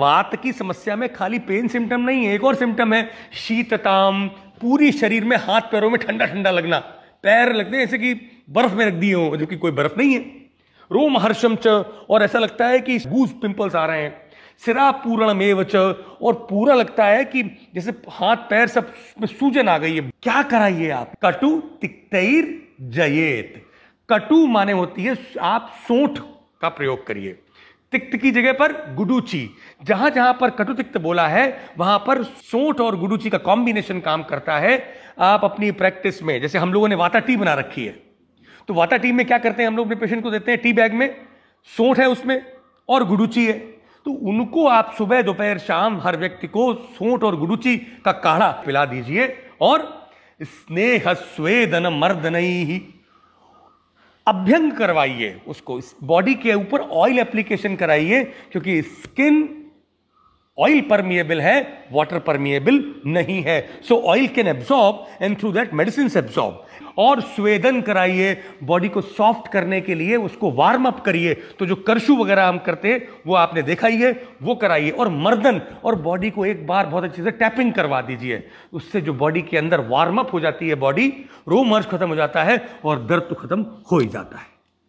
वात की समस्या में खाली पेन सिम्टम नहीं है एक और सिम्टम है शीतताम पूरी शरीर में हाथ पैरों में ठंडा ठंडा लगना पैर लगते हैं जैसे कि बर्फ में रख दिए हो जबकि कोई बर्फ नहीं है रोम हर्षम च और ऐसा लगता है कि गूस पिंपल्स आ रहे हैं सिरा पूर्ण मेव च और पूरा लगता है कि जैसे हाथ पैर सब सूजन आ गई है क्या कराइए आप कटु तिक्तर जयेत कटु माने होती है आप सोठ का प्रयोग करिए तिक्त की जगह पर गुडूची जहां जहां पर कटुतिक्त बोला है वहां पर सोट और गुडुची का कॉम्बिनेशन काम करता है आप अपनी प्रैक्टिस में जैसे हम लोगों ने वाता टी बना रखी है तो वाता टी में क्या करते हैं हम लोग अपने पेशेंट को देते हैं टी बैग में सोट है उसमें और गुडुची है तो उनको आप सुबह दोपहर शाम हर व्यक्ति को सोट और गुडुची का काढ़ा पिला दीजिए और स्नेह स्वेदन मर्दनई ही अभ्यंग करवाइए उसको बॉडी के ऊपर ऑयल एप्लीकेशन कराइए क्योंकि स्किन ऑयल परमिएबल है वाटर परमिएबल नहीं है so oil can absorb and through that medicine absorb और स्वेदन कराइए बॉडी को सॉफ्ट करने के लिए उसको वार्म अप करिए तो जो करशु वगैरह हम करते हैं वो आपने देखा ही है वो कराइए और मर्दन और बॉडी को एक बार बहुत अच्छे से टैपिंग करवा दीजिए उससे जो बॉडी के अंदर वार्म अप हो जाती है बॉडी रोमर्श खत्म हो जाता है और दर्द तो खत्म हो ही जाता है